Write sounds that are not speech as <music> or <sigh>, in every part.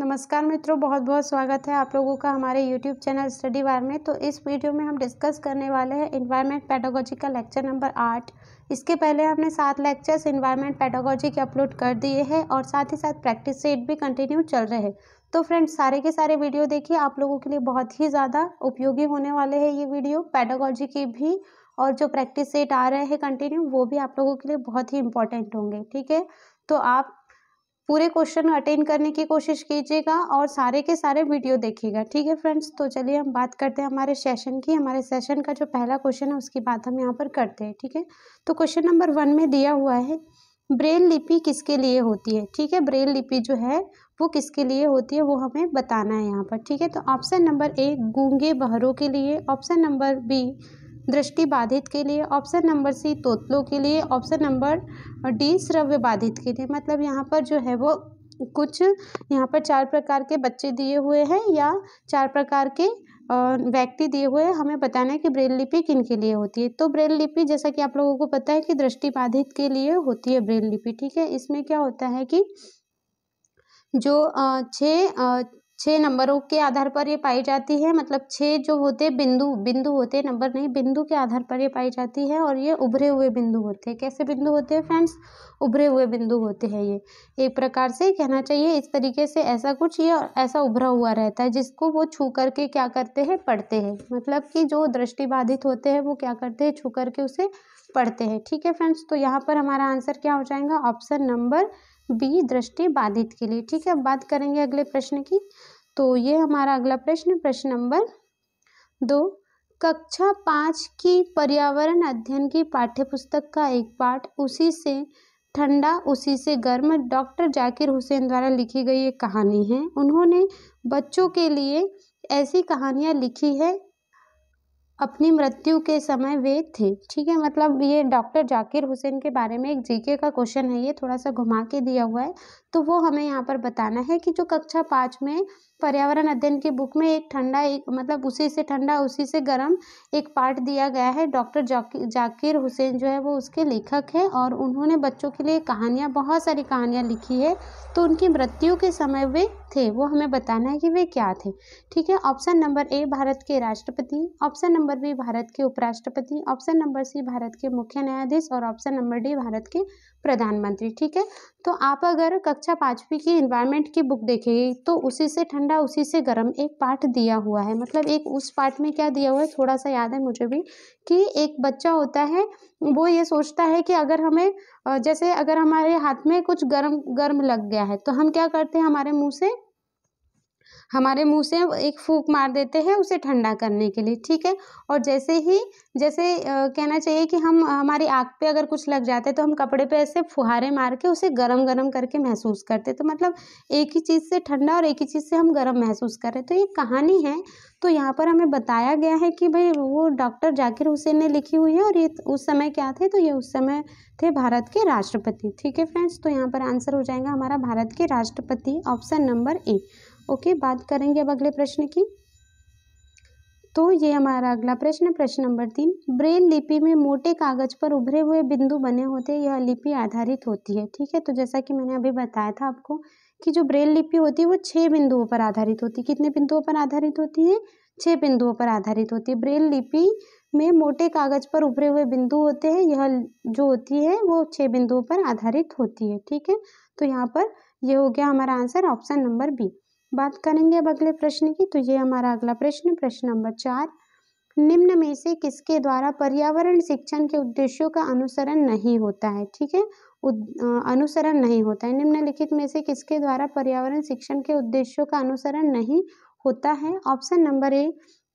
नमस्कार मित्रों बहुत बहुत स्वागत है आप लोगों का हमारे यूट्यूब चैनल स्टडी बार में तो इस वीडियो में हम डिस्कस करने वाले हैं इन्वायरमेंट पैडागोजी का लेक्चर नंबर आठ इसके पहले हमने सात लेक्चर्स इन्वायरमेंट पैडागोजी के अपलोड कर दिए हैं और साथ ही साथ प्रैक्टिस सेट भी कंटिन्यू चल रहे हैं तो फ्रेंड्स सारे के सारे वीडियो देखिए आप लोगों के लिए बहुत ही ज़्यादा उपयोगी होने वाले हैं ये वीडियो पैडागोजी की भी और जो प्रैक्टिस सेट आ रहे हैं कंटिन्यू वो भी आप लोगों के लिए बहुत ही इंपॉर्टेंट होंगे ठीक है तो आप पूरे क्वेश्चन अटेंड करने की कोशिश कीजिएगा और सारे के सारे वीडियो देखिएगा ठीक है फ्रेंड्स तो चलिए हम बात करते हैं हमारे सेशन की हमारे सेशन का जो पहला क्वेश्चन है उसकी बात हम यहाँ पर करते हैं ठीक है तो क्वेश्चन नंबर वन में दिया हुआ है ब्रेल लिपि किसके लिए होती है ठीक है ब्रेल लिपि जो है वो किसके लिए होती है वो हमें बताना है यहाँ पर ठीक है तो ऑप्शन नंबर ए गूंगे बहरों के लिए ऑप्शन नंबर बी दृष्टि बाधित के लिए ऑप्शन नंबर सी तोतलों के लिए ऑप्शन नंबर डी श्रव्य बाधित के लिए मतलब यहाँ पर जो है वो कुछ यहाँ पर चार प्रकार के बच्चे दिए हुए हैं या चार प्रकार के व्यक्ति दिए हुए हमें बताना है कि ब्रेल लिपि किन के लिए होती है तो ब्रेल लिपि जैसा कि आप लोगों को पता है कि दृष्टि बाधित के लिए होती है ब्रेल लिपि ठीक है इसमें क्या होता है कि जो छः छः नंबरों के आधार पर ये पाई जाती है मतलब छः जो होते हैं बिंदु बिंदु होते हैं नंबर नहीं बिंदु के आधार पर ये पाई जाती है और ये उभरे हुए बिंदु होते हैं कैसे बिंदु होते हैं फ्रेंड्स उभरे हुए बिंदु होते हैं ये एक प्रकार से कहना चाहिए इस तरीके से ऐसा कुछ ये ऐसा उभरा हुआ रहता है जिसको वो छू करके क्या करते हैं पढ़ते हैं मतलब कि जो दृष्टिबाधित होते हैं वो क्या करते हैं छू करके उसे पढ़ते हैं ठीक है फ्रेंड्स तो यहाँ पर हमारा आंसर क्या हो जाएगा ऑप्शन नंबर बी दृष्टि बाधित के लिए ठीक है अब बात करेंगे अगले प्रश्न की तो ये हमारा अगला प्रश्न प्रश्न नंबर दो कक्षा पाँच की पर्यावरण अध्ययन की पाठ्यपुस्तक का एक पाठ उसी से ठंडा उसी से गर्म डॉक्टर जाकिर हुसैन द्वारा लिखी गई एक कहानी है उन्होंने बच्चों के लिए ऐसी कहानियाँ लिखी है अपनी मृत्यु के समय वे थे ठीक है मतलब ये डॉक्टर जाकिर हुसैन के बारे में एक जीके का क्वेश्चन है ये थोड़ा सा घुमा के दिया हुआ है तो वो हमें यहाँ पर बताना है कि जो कक्षा पाँच में पर्यावरण अध्ययन के बुक में एक ठंडा एक मतलब उसी से ठंडा उसी से गर्म एक पार्ट दिया गया है डॉक्टर जाकिर हुसैन जो है वो उसके लेखक हैं और उन्होंने बच्चों के लिए कहानियाँ बहुत सारी कहानियाँ लिखी है तो उनकी मृत्यु के समय वे थे वो हमें बताना है कि वे क्या थे ठीक है ऑप्शन नंबर ए भारत के राष्ट्रपति ऑप्शन नंबर बी भारत के उपराष्ट्रपति ऑप्शन नंबर सी भारत के मुख्य न्यायाधीश और ऑप्शन नंबर डी भारत के प्रधानमंत्री ठीक है तो आप अगर कक्षा पाँचवीं की इन्वायरमेंट की बुक देखेंगे तो उसी से ठंडा उसी से गर्म एक पाठ दिया हुआ है मतलब एक उस पाठ में क्या दिया हुआ है थोड़ा सा याद है मुझे भी कि एक बच्चा होता है वो ये सोचता है कि अगर हमें जैसे अगर हमारे हाथ में कुछ गर्म गर्म लग गया है तो हम क्या करते हैं हमारे मुँह से हमारे मुंह से एक फूंक मार देते हैं उसे ठंडा करने के लिए ठीक है और जैसे ही जैसे कहना चाहिए कि हम हमारी आँख पे अगर कुछ लग जाता है तो हम कपड़े पे ऐसे फुहारे मार के उसे गरम गरम करके महसूस करते तो मतलब एक ही चीज़ से ठंडा और एक ही चीज़ से हम गर्म महसूस कर रहे तो ये कहानी है तो यहाँ पर हमें बताया गया है कि भाई वो डॉक्टर जाकिर हुसैन ने लिखी हुई है और ये उस समय क्या थे तो ये उस समय थे भारत के राष्ट्रपति ठीक है फ्रेंड्स तो यहाँ पर आंसर हो जाएगा हमारा भारत के राष्ट्रपति ऑप्शन नंबर ए ओके बात करेंगे अब अगले प्रश्न की तो ये हमारा अगला प्रश्न प्रश्न नंबर तीन ब्रेल लिपि में मोटे कागज पर उभरे हुए बिंदु बने होते हैं यह लिपि आधारित होती है ठीक है तो जैसा कि मैंने अभी बताया था आपको कि जो ब्रेल लिपि होती है वो छः बिंदुओं पर आधारित होती है कितने बिंदुओं पर आधारित होती है छह बिंदुओं पर आधारित होती है ब्रेल लिपि में मोटे कागज पर उभरे हुए बिंदु होते हैं यह जो होती है वो छः बिंदुओं पर आधारित होती है ठीक है तो यहाँ पर यह हो गया हमारा आंसर ऑप्शन नंबर बी बात करेंगे अब अगले प्रश्न की तो ये हमारा अगला प्रश्न प्रश्न नंबर चार निम्न में से किसके द्वारा पर्यावरण शिक्षण के उद्देश्यों का अनुसरण नहीं होता है ठीक है अनुसरण नहीं होता है निम्नलिखित में से किसके द्वारा पर्यावरण शिक्षण के उद्देश्यों का अनुसरण नहीं होता है ऑप्शन नंबर ए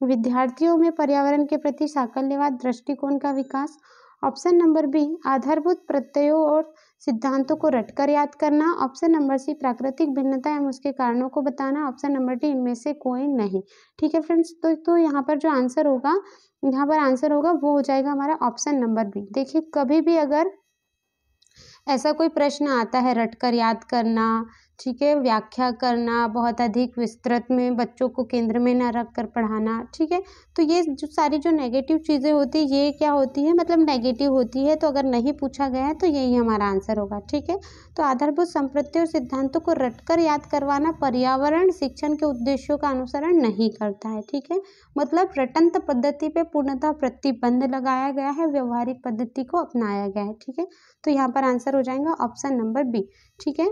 विद्यार्थियों में पर्यावरण के प्रति साकल्यवाद दृष्टिकोण का विकास ऑप्शन नंबर बी आधारभूत प्रत्ययों और सिद्धांतों को रटकर याद करना ऑप्शन नंबर सी प्राकृतिक भिन्नता एवं उसके कारणों को बताना ऑप्शन नंबर डी इनमें से कोई नहीं ठीक है फ्रेंड्स तो तो यहाँ पर जो आंसर होगा यहाँ पर आंसर होगा वो हो जाएगा हमारा ऑप्शन नंबर बी देखिए कभी भी अगर ऐसा कोई प्रश्न आता है रटकर याद करना ठीक है व्याख्या करना बहुत अधिक विस्तृत में बच्चों को केंद्र में ना रख कर पढ़ाना ठीक है तो ये जो सारी जो नेगेटिव चीज़ें होती है ये क्या होती है मतलब नेगेटिव होती है तो अगर नहीं पूछा गया है तो यही हमारा आंसर होगा ठीक है तो आधारभूत संप्रति और सिद्धांतों को रटकर याद करवाना पर्यावरण शिक्षण के उद्देश्यों का अनुसरण नहीं करता है ठीक है मतलब रटंत पद्धति पर पूर्णतः प्रतिबंध लगाया गया है व्यवहारिक पद्धति को अपनाया गया है ठीक है तो यहाँ पर आंसर हो जाएगा ऑप्शन नंबर बी ठीक है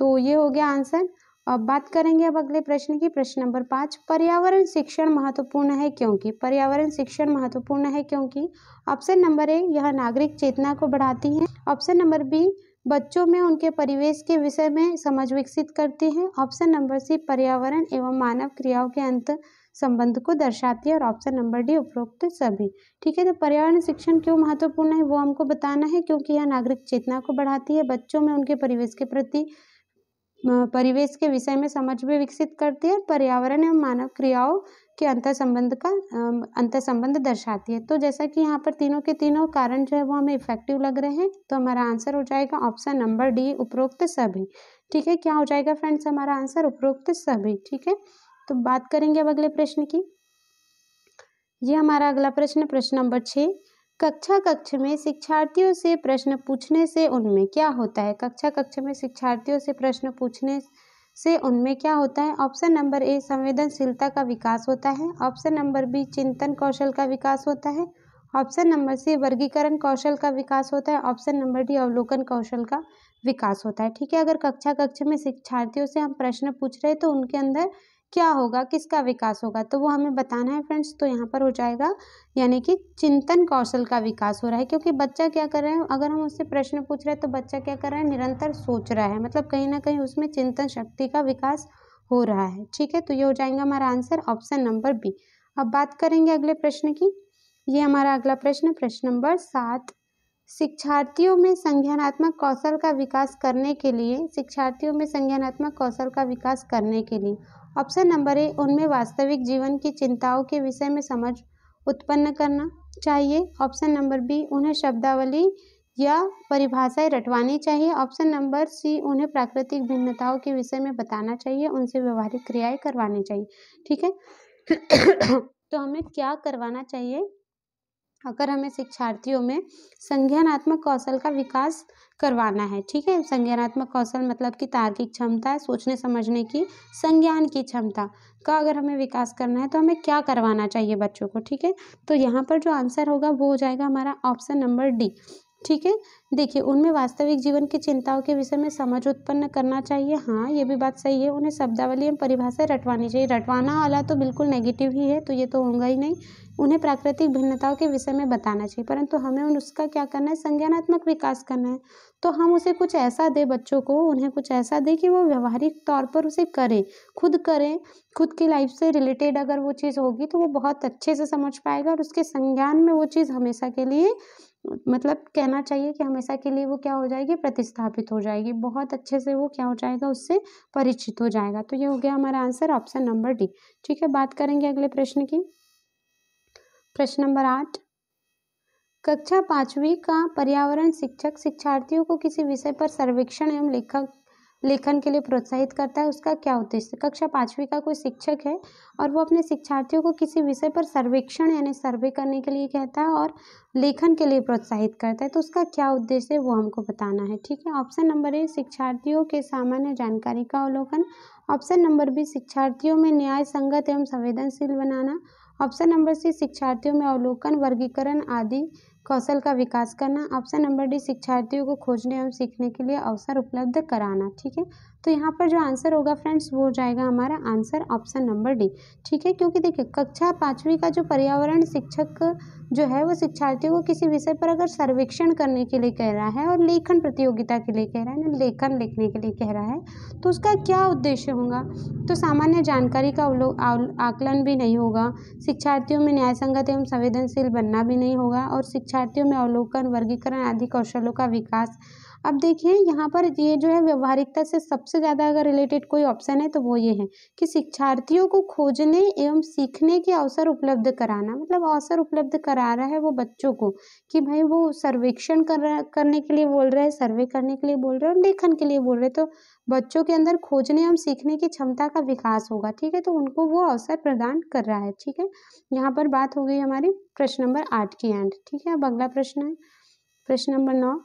तो ये हो गया आंसर अब बात करेंगे अब अगले प्रश्न की प्रश्न नंबर पाँच पर्यावरण शिक्षण महत्वपूर्ण है क्योंकि पर्यावरण शिक्षण महत्वपूर्ण है क्योंकि ऑप्शन नंबर ए यह नागरिक चेतना को बढ़ाती है ऑप्शन नंबर बी बच्चों में उनके परिवेश के विषय में समझ विकसित करती है ऑप्शन नंबर सी पर्यावरण एवं मानव क्रियाओं के अंत संबंध को दर्शाती है और ऑप्शन नंबर डी उपरोक्त सभी ठीक है तो पर्यावरण शिक्षण क्यों महत्वपूर्ण है वो हमको बताना है क्योंकि यह नागरिक चेतना को बढ़ाती है बच्चों में उनके परिवेश के प्रति परिवेश के विषय में समझ भी विकसित करती है पर्यावरण एवं मानव क्रियाओं के अंतर संबंध का अंतर संबंध दर्शाती है तो जैसा कि यहाँ पर तीनों के तीनों कारण जो है वो हमें इफेक्टिव लग रहे हैं तो हमारा आंसर हो जाएगा ऑप्शन नंबर डी उपरोक्त सभी ठीक है क्या हो जाएगा फ्रेंड्स हमारा आंसर उपरोक्त सभी ठीक है तो बात करेंगे अब अगले प्रश्न की ये हमारा अगला प्रश्न प्रश्न नंबर छः कक्षा कक्ष में शिक्षार्थियों से प्रश्न पूछने से उनमें क्या होता है कक्षा कक्ष में शिक्षार्थियों से प्रश्न पूछने से उनमें क्या होता है ऑप्शन नंबर ए संवेदनशीलता का विकास होता है ऑप्शन नंबर बी चिंतन कौशल का विकास होता है ऑप्शन नंबर सी वर्गीकरण कौशल का विकास होता है ऑप्शन नंबर डी अवलोकन कौशल का विकास होता है ठीक है अगर कक्षा कक्ष में शिक्षार्थियों से हम प्रश्न पूछ रहे हैं तो उनके अंदर क्या होगा किसका विकास होगा तो वो हमें बताना है फ्रेंड्स तो यहाँ पर हो जाएगा यानी कि चिंतन कौशल का विकास हो रहा है क्योंकि बच्चा क्या कर रहा है अगर हम उससे प्रश्न पूछ रहे हैं तो बच्चा क्या कर रहा है निरंतर सोच रहा है मतलब कहीं ना कहीं उसमें चिंतन शक्ति का विकास हो रहा है ठीक है तो ये हो जाएगा हमारा आंसर ऑप्शन नंबर बी अब बात करेंगे अगले प्रश्न की ये हमारा अगला प्रश्न प्रश्न नंबर सात शिक्षार्थियों में संज्ञानात्मक कौशल का विकास करने के लिए शिक्षार्थियों में संज्ञानात्मक कौशल का विकास करने के लिए ऑप्शन नंबर ए उनमें वास्तविक जीवन की चिंताओं के विषय में समझ उत्पन्न करना चाहिए ऑप्शन नंबर बी उन्हें शब्दावली या परिभाषाएं रटवानी चाहिए ऑप्शन नंबर सी उन्हें प्राकृतिक भिन्नताओं के विषय में बताना चाहिए उनसे व्यवहारिक क्रियाएं करवानी चाहिए ठीक है तो हमें क्या करवाना चाहिए अगर हमें शिक्षार्थियों में संज्ञानात्मक कौशल का विकास करवाना है ठीक है संज्ञानात्मक कौशल मतलब कि तार्किक क्षमता सोचने समझने की संज्ञान की क्षमता का अगर हमें विकास करना है तो हमें क्या करवाना चाहिए बच्चों को ठीक है तो यहाँ पर जो आंसर होगा वो हो जाएगा हमारा ऑप्शन नंबर डी ठीक है देखिए उनमें वास्तविक जीवन की चिंताओं के विषय में समझ उत्पन्न करना चाहिए हाँ ये भी बात सही है उन्हें शब्दावली एवं परिभाषा रटवानी चाहिए रटवाना वाला तो बिल्कुल नेगेटिव ही है तो ये तो होगा ही नहीं उन्हें प्राकृतिक भिन्नताओं के विषय में बताना चाहिए परंतु हमें उसका क्या करना है संज्ञानात्मक विकास करना है तो हम उसे कुछ ऐसा दें बच्चों को उन्हें कुछ ऐसा दें कि वो व्यवहारिक तौर पर उसे करें खुद करें खुद की लाइफ से रिलेटेड अगर वो चीज़ होगी तो वो बहुत अच्छे से समझ पाएगा और उसके संज्ञान में वो चीज़ हमेशा के लिए मतलब कहना चाहिए कि हमेशा के लिए वो क्या हो जाएगी प्रतिस्थापित हो जाएगी बहुत अच्छे से वो क्या हो जाएगा उससे परिचित हो जाएगा तो ये हो गया हमारा आंसर ऑप्शन नंबर डी ठीक है बात करेंगे अगले प्रश्न की प्रश्न नंबर आठ कक्षा पाँचवीं का पर्यावरण शिक्षक शिक्षार्थियों को किसी विषय पर सर्वेक्षण एवं लेखक लेखन के लिए प्रोत्साहित करता है उसका क्या उद्देश्य कक्षा पाँचवीं का कोई शिक्षक है और वो अपने शिक्षार्थियों को किसी विषय पर सर्वेक्षण यानी सर्वे करने के लिए कहता है और लेखन के लिए प्रोत्साहित करता है तो उसका क्या उद्देश्य है वो हमको बताना है ठीक है ऑप्शन नंबर ए शिक्षार्थियों के सामान्य जानकारी का अवलोकन ऑप्शन नंबर बी शिक्षार्थियों में न्याय संगत एवं संवेदनशील बनाना ऑप्शन नंबर सी शिक्षार्थियों में अवलोकन वर्गीकरण आदि कौशल का विकास करना ऑप्शन नंबर डी शिक्षार्थियों को खोजने एवं सीखने के लिए अवसर उपलब्ध कराना ठीक है तो यहाँ पर जो आंसर होगा फ्रेंड्स वो हो जाएगा हमारा आंसर ऑप्शन नंबर डी ठीक है क्योंकि देखिए कक्षा पाँचवीं का जो पर्यावरण शिक्षक जो है वो शिक्षार्थियों को किसी विषय पर अगर सर्वेक्षण करने के लिए कह रहा है और लेखन प्रतियोगिता के लिए कह रहा है ना लेखन लिखने के लिए कह रहा है तो उसका क्या उद्देश्य होगा तो सामान्य जानकारी का आकलन भी नहीं होगा शिक्षार्थियों में न्याय संगत एवं संवेदनशील बनना भी नहीं होगा और शिक्षार्थियों में अवलोकन वर्गीकरण आदि कौशलों का विकास अब देखिए यहाँ पर ये जो है व्यवहारिकता से सबसे ज़्यादा अगर रिलेटेड कोई ऑप्शन है तो वो ये है कि शिक्षार्थियों को खोजने एवं सीखने के अवसर उपलब्ध कराना मतलब अवसर उपलब्ध करा रहा है वो बच्चों को कि भाई वो सर्वेक्षण कर करने के लिए बोल रहे हैं सर्वे करने के लिए बोल रहे हैं और लेखन के लिए बोल रहे हैं तो बच्चों के अंदर खोजने एवं सीखने की क्षमता का विकास होगा ठीक है तो उनको वो अवसर प्रदान कर रहा है ठीक है यहाँ पर बात हो गई हमारी प्रश्न नंबर आठ की एंड ठीक है अब अगला प्रश्न है प्रश्न नंबर नौ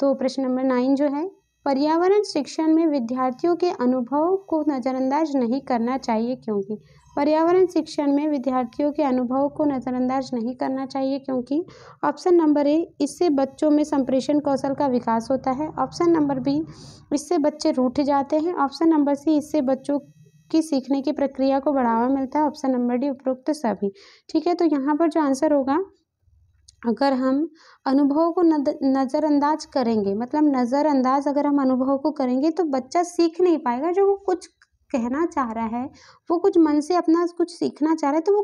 तो प्रश्न नंबर नाइन जो है पर्यावरण शिक्षण में विद्यार्थियों के अनुभव को नज़रअंदाज नहीं करना चाहिए क्योंकि पर्यावरण शिक्षण में विद्यार्थियों के अनुभव को नज़रअंदाज नहीं करना चाहिए क्योंकि ऑप्शन नंबर ए इससे बच्चों में संप्रेषण कौशल का विकास होता है ऑप्शन नंबर बी इससे बच्चे रूठ जाते हैं ऑप्शन नंबर सी इससे बच्चों की सीखने की प्रक्रिया को बढ़ावा मिलता है ऑप्शन नंबर डी उपरोक्त सभी ठीक है तो यहाँ पर जो आंसर होगा अगर हम अनुभव को नज़रअंदाज करेंगे मतलब नज़रअंदाज अगर हम अनुभव को करेंगे तो बच्चा सीख नहीं पाएगा जो वो कुछ कहना चाह रहा है वो कुछ मन से अपना कुछ सीखना चाह रहा है तो वो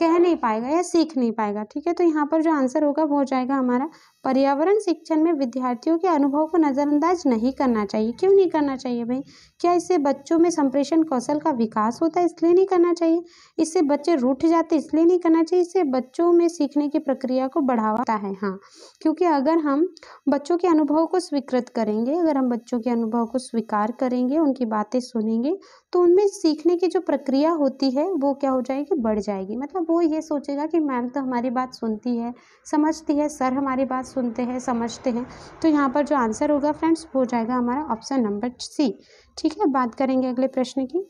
कह नहीं पाएगा या सीख नहीं पाएगा ठीक है तो यहाँ पर जो आंसर होगा वो हो जाएगा हमारा पर्यावरण शिक्षण में विद्यार्थियों के अनुभव को नज़रअंदाज नहीं करना चाहिए क्यों नहीं करना चाहिए भाई क्या इससे बच्चों में संप्रेषण कौशल का विकास होता है इसलिए नहीं करना चाहिए इससे बच्चे रूठ जाते इसलिए नहीं करना चाहिए इससे बच्चों में सीखने की प्रक्रिया को बढ़ावाता है हाँ क्योंकि अगर हम बच्चों के अनुभव को स्वीकृत करेंगे अगर हम बच्चों के अनुभव को स्वीकार करेंगे उनकी बातें सुनेंगे तो उनमें सीखने की जो प्रक्रिया होती है वो क्या हो जाएगी बढ़ जाएगी मतलब वो ये सोचेगा कि मैम तो हमारी बात सुनती है समझती है सर हमारी बात सुनते हैं समझते हैं तो यहाँ पर जो आंसर होगा फ्रेंड्स वो जाएगा हमारा ऑप्शन नंबर सी ठीक है बात करेंगे अगले प्रश्न की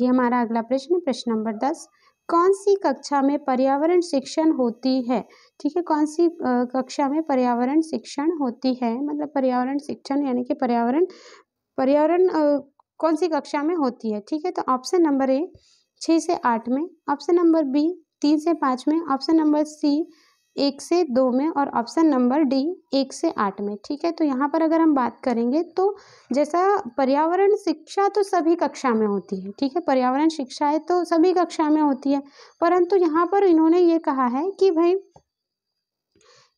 ये हमारा अगला प्रश्न प्रश्न नंबर दस कौन सी कक्षा में पर्यावरण शिक्षण होती है ठीक है कौन सी कक्षा में पर्यावरण शिक्षण होती है मतलब पर्यावरण शिक्षण यानी कि पर्यावरण पर्यावरण कौन सी कक्षा में होती है ठीक है तो ऑप्शन नंबर ए छः से आठ में ऑप्शन नंबर बी तीन से पाँच में ऑप्शन नंबर सी एक से दो में और ऑप्शन नंबर डी एक से आठ में ठीक है तो यहाँ पर अगर हम बात करेंगे तो जैसा पर्यावरण शिक्षा तो सभी कक्षा में होती है ठीक है पर्यावरण शिक्षा है तो सभी कक्षा में होती है परंतु यहाँ पर इन्होंने ये कहा है कि भाई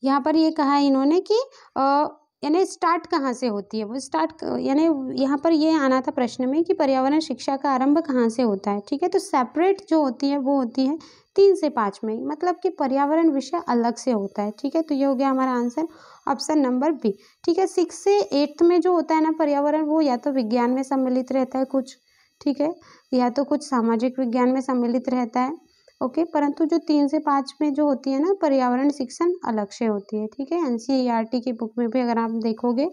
यहाँ पर ये कहा है इन्होंने कि आ, यानी स्टार्ट कहाँ से होती है वो स्टार्ट यानी यहाँ पर ये आना था प्रश्न में कि पर्यावरण शिक्षा का आरंभ कहाँ से होता है ठीक है तो सेपरेट जो होती है वो होती है तीन से पाँच में मतलब कि पर्यावरण विषय अलग से होता है ठीक है तो ये हो गया हमारा आंसर ऑप्शन नंबर बी ठीक है सिक्स से एट्थ में जो होता है ना पर्यावरण वो या तो विज्ञान में सम्मिलित रहता है कुछ ठीक है या तो कुछ सामाजिक विज्ञान में सम्मिलित रहता है ओके परंतु जो तीन से पाँच में जो होती है ना पर्यावरण शिक्षण अलग से होती है ठीक है एन सी आर टी की बुक में भी अगर आप देखोगे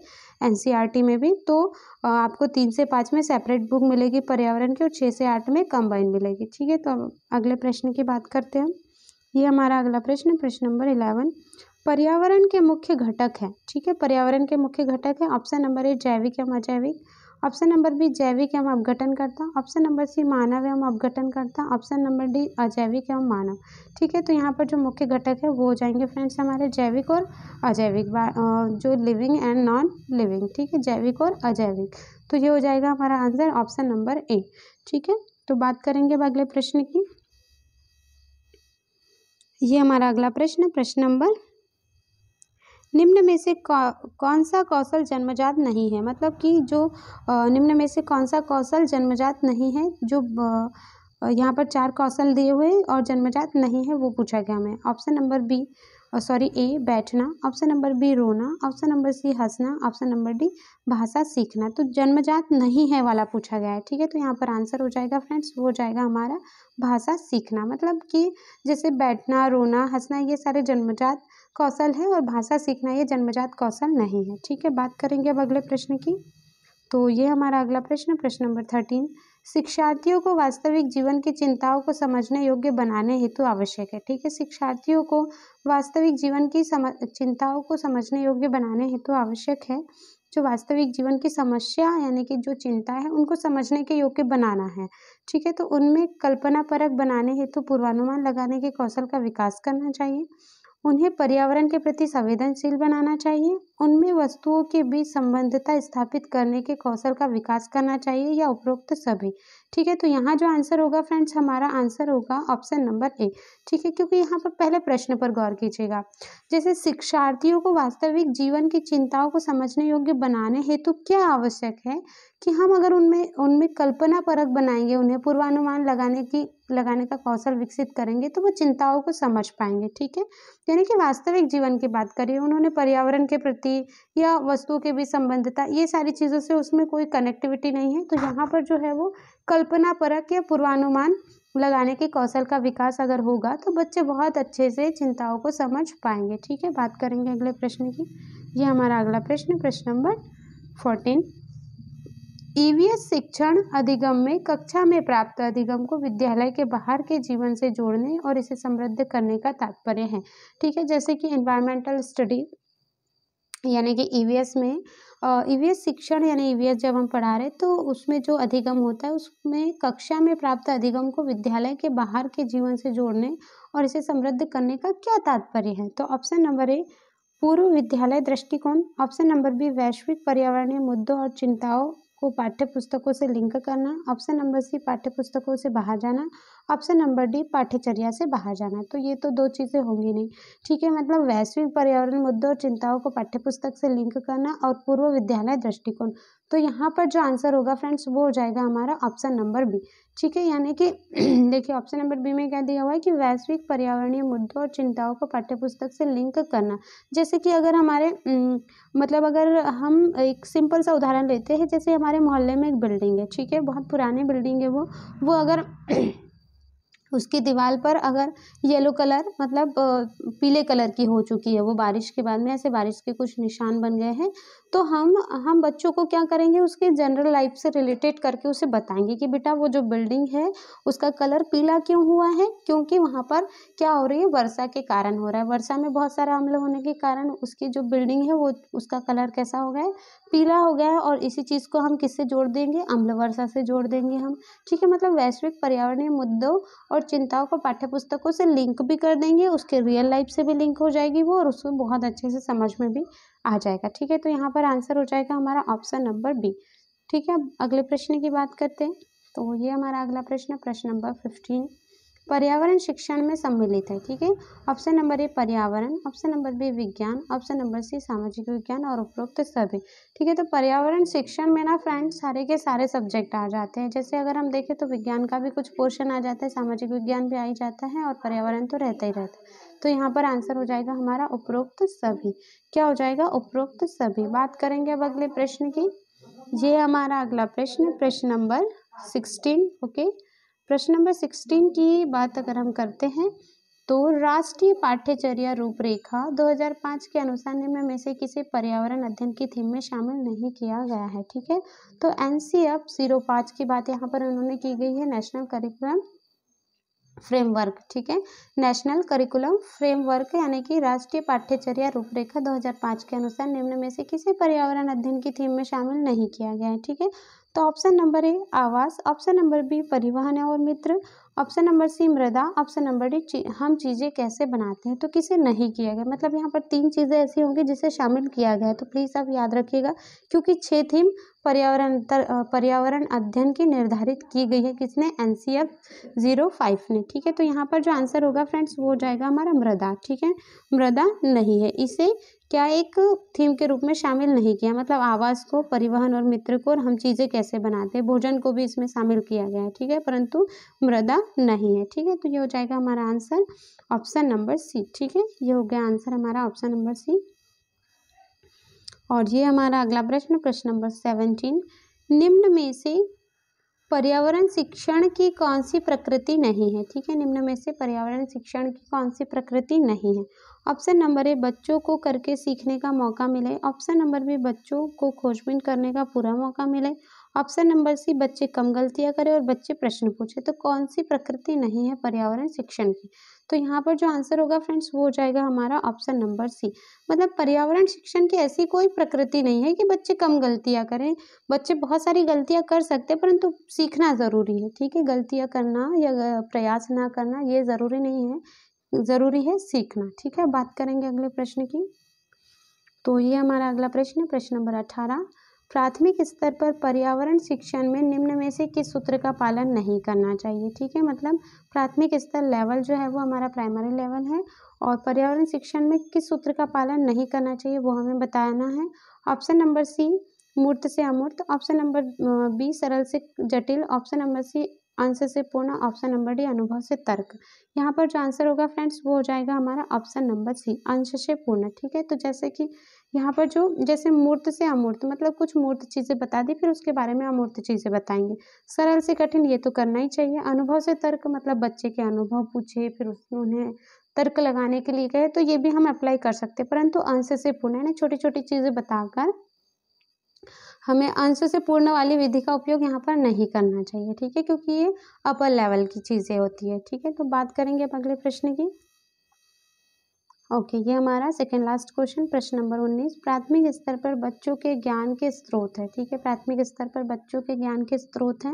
एन सी आर टी में भी तो आपको तीन से पाँच में सेपरेट बुक मिलेगी पर्यावरण की और छः से आठ में कंबाइन मिलेगी ठीक है तो अगले प्रश्न की बात करते हैं ये हमारा अगला प्रश्न प्रश्न नंबर इलेवन पर्यावरण के मुख्य घटक हैं ठीक है पर्यावरण के मुख्य घटक हैं ऑप्शन नंबर ए जैविक एवं अजैविक ऑप्शन नंबर बी जैविक एवं अपघटन करता ऑप्शन नंबर सी मानव एवं अपघटन करता ऑप्शन नंबर डी अजैविक एवं मानव ठीक है तो यहाँ पर जो मुख्य घटक है वो हो जाएंगे फ्रेंड्स हमारे जैविक और अजैविक जो लिविंग एंड नॉन लिविंग ठीक है जैविक और अजैविक तो ये हो जाएगा हमारा आंसर ऑप्शन नंबर ए ठीक है तो बात करेंगे अब अगले प्रश्न की ये हमारा अगला प्रश्न प्रश्न नंबर निम्न में से कौन सा कौशल जन्मजात नहीं है मतलब कि जो निम्न में से कौन सा कौशल जन्मजात नहीं है जो यहाँ पर चार कौशल दिए हुए और जन्मजात नहीं है वो पूछा गया हमें option number B sorry A बैठना ऑप्शन नंबर बी रोना ऑप्शन नंबर सी हंसना ऑप्शन नंबर डी भाषा सीखना तो जन्मजात नहीं है वाला पूछा गया है ठीक है तो यहाँ पर आंसर हो जाएगा फ्रेंड्स वो हो जाएगा हमारा भाषा सीखना मतलब कि जैसे बैठना रोना हंसना ये सारे जन्मजात कौशल है और भाषा सीखना ये जन्मजात कौशल नहीं है ठीक है बात करेंगे अब अगले प्रश्न की तो ये हमारा अगला प्रश्न प्रश्न नंबर थर्टीन शिक्षार्थियों को वास्तविक जीवन की चिंताओं को समझने योग्य बनाने हेतु आवश्यक है ठीक है शिक्षार्थियों को वास्तविक जीवन की सम चिंताओं को समझने योग्य बनाने हेतु आवश्यक है जो वास्तविक जीवन की समस्या यानी कि जो चिंता है उनको समझने के योग्य बनाना है ठीक है तो उनमें कल्पना परक बनाने हेतु पूर्वानुमान लगाने के कौशल का विकास करना चाहिए उन्हें पर्यावरण के प्रति संवेदनशील बनाना चाहिए उनमें वस्तुओं के बीच संबंधता स्थापित करने के कौशल का विकास करना चाहिए या उपरोक्त सभी ठीक है तो यहाँ जो आंसर होगा फ्रेंड्स हमारा आंसर होगा ऑप्शन नंबर ए ठीक है क्योंकि यहाँ पर पहले प्रश्न पर गौर कीजिएगा जैसे शिक्षार्थियों को वास्तविक जीवन की चिंताओं को समझने योग्य बनाने हेतु क्या आवश्यक है कि हम अगर उनमें उनमें कल्पना परक बनाएंगे उन्हें पूर्वानुमान लगाने की लगाने का कौशल विकसित करेंगे तो वो चिंताओं को समझ पाएंगे ठीक है यानी कि वास्तविक जीवन की बात करिए उन्होंने पर्यावरण के प्रति या वस्तुओं के बीच संबंधता ये सारी चीज़ों से उसमें कोई कनेक्टिविटी नहीं है तो यहाँ पर जो है वो कल्पना परक या पूर्वानुमान लगाने के कौशल का विकास अगर होगा तो बच्चे बहुत अच्छे से चिंताओं को समझ पाएंगे ठीक है बात करेंगे अगले प्रश्न की ये हमारा अगला प्रश्न प्रश्न नंबर फोर्टीन ईवीएस e शिक्षण अधिगम में कक्षा में प्राप्त अधिगम को विद्यालय के बाहर के जीवन से जोड़ने और इसे समृद्ध करने का तात्पर्य है ठीक है जैसे कि एनवायरमेंटल स्टडी यानी कि ईवीएस e में ईवीएस शिक्षण यानी ईवीएस जब हम पढ़ा रहे तो उसमें जो अधिगम होता है उसमें कक्षा में प्राप्त अधिगम को विद्यालय के बाहर के जीवन से जोड़ने और इसे समृद्ध करने का क्या तात्पर्य है तो ऑप्शन नंबर ए पूर्व विद्यालय दृष्टिकोण ऑप्शन नंबर बी वैश्विक पर्यावरणीय मुद्दों और चिंताओं को पाठ्य पुस्तकों से लिंक करना ऑप्शन नंबर सी पाठ्य पुस्तकों से बाहर जाना ऑप्शन नंबर डी पाठ्यचर्या से बाहर जाना तो ये तो दो चीज़ें होंगी नहीं ठीक है मतलब वैश्विक पर्यावरण मुद्दों और चिंताओं को पाठ्य पुस्तक से लिंक करना और पूर्व विद्यालय दृष्टिकोण तो यहाँ पर जो आंसर होगा फ्रेंड्स वो हो जाएगा हमारा ऑप्शन नंबर बी ठीक है यानी कि <clears throat> देखिए ऑप्शन नंबर बी में क्या दिया हुआ है कि वैश्विक पर्यावरणीय मुद्दों और चिंताओं को पाठ्यपुस्तक से लिंक करना जैसे कि अगर हमारे मतलब अगर हम एक सिंपल सा उदाहरण लेते हैं जैसे हमारे मोहल्ले में एक बिल्डिंग है ठीक है बहुत पुरानी बिल्डिंग है वो वो अगर <clears throat> उसकी दीवार पर अगर येलो कलर मतलब पीले कलर की हो चुकी है वो बारिश के बाद में ऐसे बारिश के कुछ निशान बन गए हैं तो हम हम बच्चों को क्या करेंगे उसके जनरल लाइफ से रिलेटेड करके उसे बताएंगे कि बेटा वो जो बिल्डिंग है उसका कलर पीला क्यों हुआ है क्योंकि वहाँ पर क्या हो रही है वर्षा के कारण हो रहा है वर्षा में बहुत सारा अम्ल होने के कारण उसकी जो बिल्डिंग है वो उसका कलर कैसा हो गया पीला हो गया है और इसी चीज़ को हम किससे जोड़ देंगे अम्ल वर्षा से जोड़ देंगे हम ठीक है मतलब वैश्विक पर्यावरणीय मुद्दों और चिंताओं को पाठ्य पुस्तकों से लिंक भी कर देंगे उसके रियल लाइफ से भी लिंक हो जाएगी वो और उसमें बहुत अच्छे से समझ में भी आ जाएगा ठीक है तो यहाँ पर आंसर हो जाएगा हमारा ऑप्शन नंबर बी ठीक है अब अगले प्रश्न की बात करते हैं तो ये हमारा अगला प्रश्न प्रश्न नंबर फिफ्टीन पर्यावरण शिक्षण में सम्मिलित है ठीक है ऑप्शन नंबर ए पर्यावरण ऑप्शन नंबर बी विज्ञान ऑप्शन नंबर सी सामाजिक विज्ञान और उपरोक्त सभी ठीक है तो पर्यावरण शिक्षण में ना फ्रेंड्स सारे के सारे सब्जेक्ट आ जाते हैं जैसे अगर हम देखें तो विज्ञान का भी कुछ पोर्शन आ जाता है सामाजिक विज्ञान भी आ ही जाता है और पर्यावरण तो रहता ही रहता है तो यहाँ पर आंसर हो जाएगा हमारा उपरोक्त सभी क्या हो जाएगा उपरोक्त सभी बात करेंगे अब अगले प्रश्न की ये हमारा अगला प्रश्न प्रश्न नंबर सिक्सटीन ओके okay? प्रश्न नंबर सिक्सटीन की बात अगर हम करते हैं तो राष्ट्रीय पाठ्यचर्या रूपरेखा 2005 तो के अनुसार निम्न में से किसी पर्यावरण अध्ययन की थीम में शामिल नहीं किया गया है ठीक है तो एन सी एफ जीरो पाँच की बात यहाँ पर उन्होंने की गई है नेशनल करिकुलम फ्रेमवर्क ठीक है नेशनल करिकुलम फ्रेमवर्क यानी कि राष्ट्रीय पाठ्यचर्या रूपरेखा 2005 के अनुसार निम्न में से किसी पर्यावरण अध्ययन की थीम में शामिल नहीं किया गया है ठीक है तो ऑप्शन नंबर ए आवास ऑप्शन नंबर बी परिवहन और मित्र ऑप्शन नंबर सी मृदा ऑप्शन नंबर डी हम चीज़ें कैसे बनाते हैं तो किसे नहीं किया गया मतलब यहाँ पर तीन चीज़ें ऐसी होंगी जिसे शामिल किया गया है तो प्लीज़ आप याद रखिएगा क्योंकि छः थीम पर्यावरण पर्यावरण अध्ययन की निर्धारित की गई है किसने N C F zero five ने ठीक है तो यहाँ पर जो आंसर होगा फ्रेंड्स वो हो जाएगा हमारा मृदा ठीक है मृदा नहीं है इसे क्या एक थीम के रूप में शामिल नहीं किया मतलब आवास को परिवहन और मित्र को और हम चीज़ें कैसे बनाते हैं भोजन को भी इसमें शामिल किया गया है ठीक है परंतु मृदा नहीं है ठीक है तो ये हो जाएगा हमारा आंसर ऑप्शन नंबर सी ठीक है ये हो गया आंसर हमारा ऑप्शन नंबर सी और ये हमारा अगला प्रश्न प्रश्न नंबर सेवनटीन निम्न में से पर्यावरण शिक्षण की कौन सी प्रकृति नहीं है ठीक है निम्न में से पर्यावरण शिक्षण की कौन सी प्रकृति नहीं है ऑप्शन नंबर ए बच्चों को करके सीखने का मौका मिले ऑप्शन नंबर बी बच्चों को खोजबीन करने का पूरा मौका मिले ऑप्शन नंबर सी बच्चे कम गलतियाँ करें और बच्चे प्रश्न पूछे तो कौन सी प्रकृति नहीं है पर्यावरण शिक्षण की तो यहाँ पर जो आंसर होगा फ्रेंड्स वो हो जाएगा हमारा ऑप्शन नंबर सी मतलब पर्यावरण शिक्षण की ऐसी कोई प्रकृति नहीं है कि बच्चे कम गलतियाँ करें बच्चे बहुत सारी गलतियाँ कर सकते हैं परंतु सीखना ज़रूरी है ठीक है गलतियाँ करना या प्रयास ना करना ये ज़रूरी नहीं है ज़रूरी है सीखना ठीक है बात करेंगे अगले प्रश्न की तो ये हमारा अगला प्रश्न प्रश्न नंबर अठारह प्राथमिक स्तर पर पर्यावरण शिक्षण में निम्न में से किस सूत्र का पालन नहीं करना चाहिए ठीक है मतलब प्राथमिक स्तर लेवल जो है वो हमारा प्राइमरी लेवल है और पर्यावरण शिक्षण में किस सूत्र का पालन नहीं करना चाहिए वो हमें बताना है ऑप्शन नंबर सी मूर्त से अमूर्त ऑप्शन नंबर बी सरल से जटिल ऑप्शन नंबर सी आंसर से पूर्ण ऑप्शन नंबर डी अनुभव से तर्क यहाँ पर जो आंसर होगा फ्रेंड्स वो हो जाएगा हमारा ऑप्शन नंबर सी अंश से पूर्ण ठीक है तो जैसे कि यहाँ पर जो जैसे मूर्त से अमूर्त मतलब कुछ मूर्त चीज़ें बता दी फिर उसके बारे में अमूर्त चीज़ें बताएंगे सरल से कठिन ये तो करना ही चाहिए अनुभव से तर्क मतलब बच्चे के अनुभव पूछे फिर उसमें उन्हें तर्क लगाने के लिए गए तो ये भी हम अप्लाई कर सकते परंतु अंश से पूर्ण यानी छोटी छोटी चीज़ें बताकर हमें अंश से पूर्ण वाली विधि का उपयोग यहाँ पर नहीं करना चाहिए ठीक है क्योंकि ये अपर लेवल की चीज़ें होती है ठीक है तो बात करेंगे अब अगले प्रश्न की ओके ये हमारा सेकेंड लास्ट क्वेश्चन प्रश्न नंबर उन्नीस प्राथमिक स्तर पर बच्चों के ज्ञान के स्रोत है ठीक है प्राथमिक स्तर पर बच्चों के ज्ञान के स्रोत हैं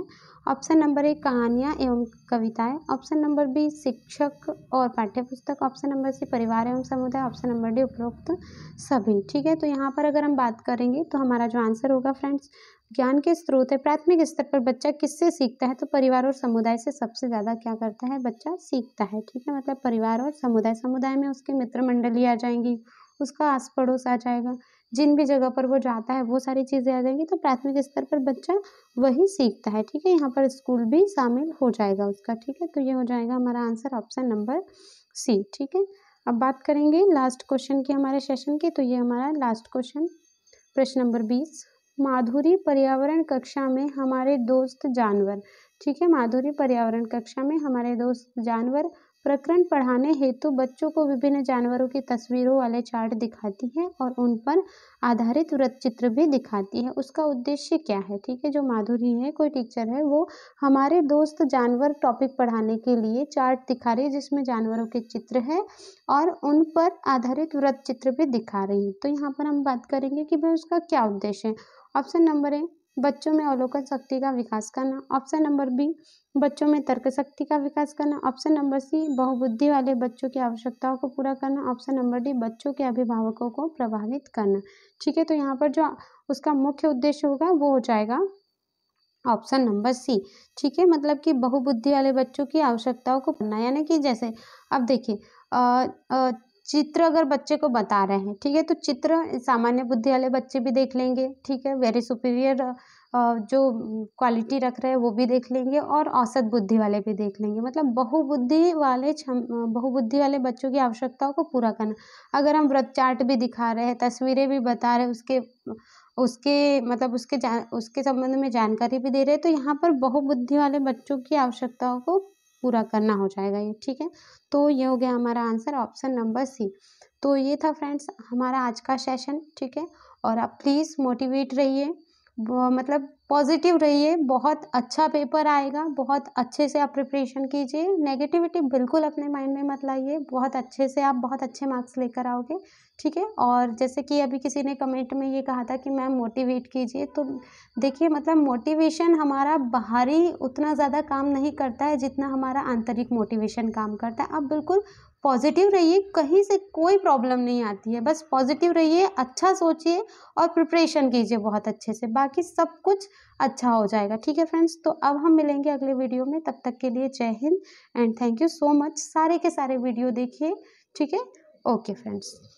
ऑप्शन नंबर एक कहानियाँ एवं कविताएं ऑप्शन नंबर बी शिक्षक और पाठ्यपुस्तक ऑप्शन नंबर सी परिवार एवं समुदाय ऑप्शन नंबर डी उपरोक्त सभी ठीक है तो यहाँ पर अगर हम बात करेंगे तो हमारा जो आंसर होगा फ्रेंड्स ज्ञान के स्रोत है प्राथमिक स्तर पर बच्चा किससे सीखता है तो परिवार और समुदाय से सबसे ज़्यादा क्या करता है बच्चा सीखता है ठीक है मतलब परिवार और समुदाय समुदाय में उसके मित्र मंडली आ जाएंगी उसका आस पड़ोस आ जाएगा जिन भी जगह पर वो जाता है वो सारी चीज़ें आ जाएंगी तो प्राथमिक स्तर पर बच्चा वही सीखता है ठीक है यहाँ पर स्कूल भी शामिल हो जाएगा उसका ठीक है तो ये हो जाएगा हमारा आंसर ऑप्शन नंबर सी ठीक है अब बात करेंगे लास्ट क्वेश्चन की हमारे सेशन की तो ये हमारा लास्ट क्वेश्चन प्रश्न नंबर बीस माधुरी पर्यावरण कक्षा में हमारे दोस्त जानवर ठीक है माधुरी पर्यावरण कक्षा में हमारे दोस्त जानवर प्रकरण पढ़ाने हेतु बच्चों को विभिन्न जानवरों की तस्वीरों वाले चार्ट दिखाती है और उन पर आधारित व्रत चित्र भी दिखाती है उसका उद्देश्य क्या है ठीक है जो माधुरी है कोई टीचर है वो हमारे दोस्त जानवर टॉपिक पढ़ाने के लिए चार्ट दिखा रही है जिसमें जानवरों के चित्र है और उन पर आधारित व्रत चित्र भी दिखा रही है तो यहाँ पर हम बात करेंगे कि भाई उसका क्या उद्देश्य है ऑप्शन नंबर ए बच्चों में अवलोकन शक्ति का विकास करना ऑप्शन नंबर बी बच्चों में तर्क शक्ति का विकास करना ऑप्शन नंबर सी बहुबुद्धि वाले बच्चों की आवश्यकताओं को पूरा करना ऑप्शन नंबर डी बच्चों के अभिभावकों को प्रभावित करना ठीक है तो यहाँ पर जो उसका मुख्य उद्देश्य होगा वो हो जाएगा ऑप्शन नंबर सी ठीक है मतलब कि बहुबुद्धि वाले बच्चों की आवश्यकताओं को पढ़ना यानी कि जैसे अब देखिए चित्र अगर बच्चे को बता रहे हैं ठीक है तो चित्र सामान्य बुद्धि वाले बच्चे भी देख लेंगे ठीक है वेरी सुपीरियर जो क्वालिटी रख रहे हैं वो भी देख लेंगे और औसत बुद्धि वाले भी देख लेंगे मतलब बहुबुद्धि वाले क्षम बहुबुद्धि वाले बच्चों की आवश्यकताओं को पूरा करना अगर हम व्रत चार्ट भी दिखा रहे हैं तस्वीरें भी बता रहे हैं उसके उसके मतलब उसके जान उसके संबंध में जानकारी भी दे रहे हैं तो यहाँ पर बहुबुद्धि वाले बच्चों की आवश्यकताओं को पूरा करना हो जाएगा ये ठीक है तो ये हो गया हमारा आंसर ऑप्शन नंबर सी तो ये था फ्रेंड्स हमारा आज का सेशन ठीक है और आप प्लीज़ मोटिवेट रहिए मतलब पॉजिटिव रहिए बहुत अच्छा पेपर आएगा बहुत अच्छे से आप प्रिपरेशन कीजिए नेगेटिविटी बिल्कुल अपने माइंड में मत लाइए बहुत अच्छे से आप बहुत अच्छे मार्क्स लेकर आओगे ठीक है और जैसे कि अभी किसी ने कमेंट में ये कहा था कि मैम मोटिवेट कीजिए तो देखिए मतलब मोटिवेशन हमारा बाहरी उतना ज़्यादा काम नहीं करता है जितना हमारा आंतरिक मोटिवेशन काम करता है आप बिल्कुल पॉजिटिव रहिए कहीं से कोई प्रॉब्लम नहीं आती है बस पॉजिटिव रहिए अच्छा सोचिए और प्रिपरेशन कीजिए बहुत अच्छे से बाकी सब कुछ अच्छा हो जाएगा ठीक है फ्रेंड्स तो अब हम मिलेंगे अगले वीडियो में तब तक के लिए जय हिंद and thank you so much सारे के सारे वीडियो देखिए ठीक है ओके फ्रेंड्स